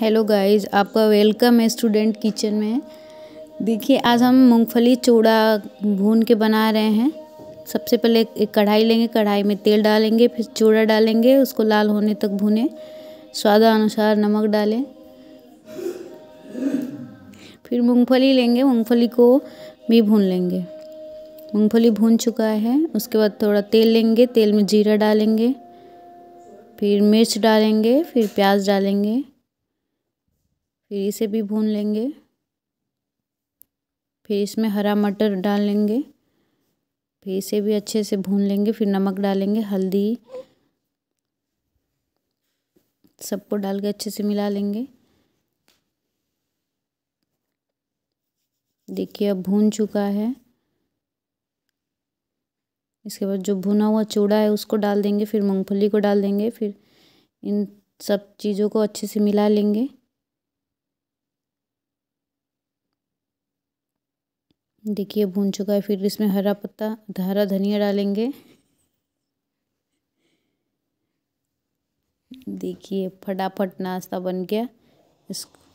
hello guys आपका welcome है student kitchen में देखिए आज हम मूंगफली चूड़ा भून के बना रहे हैं सबसे पहले एक कढ़ाई लेंगे कढ़ाई में तेल डालेंगे फिर चूड़ा डालेंगे उसको लाल होने तक भूने स्वादानुसार नमक डालें फिर मूंगफली लेंगे मूंगफली को भी भून लेंगे मूंगफली भून चुका है उसके बाद थोड़ा तेल लेंगे तेल में जीरा डालेंगे फिर मिर्च डालेंगे फिर प्याज डालेंगे फिर इसे भी भून लेंगे फिर इसमें हरा मटर डाल लेंगे फिर इसे भी अच्छे से भून लेंगे फिर नमक डालेंगे हल्दी सबको डाल के अच्छे से मिला लेंगे देखिए अब भून चुका है इसके बाद जो भुना हुआ चूड़ा है उसको डाल देंगे फिर मूंगफली को डाल देंगे फिर इन सब चीज़ों को अच्छे से मिला लेंगे देखिए भून चुका है फिर इसमें हरा पत्ता हरा धनिया डालेंगे देखिए फटाफट नाश्ता बन गया इसको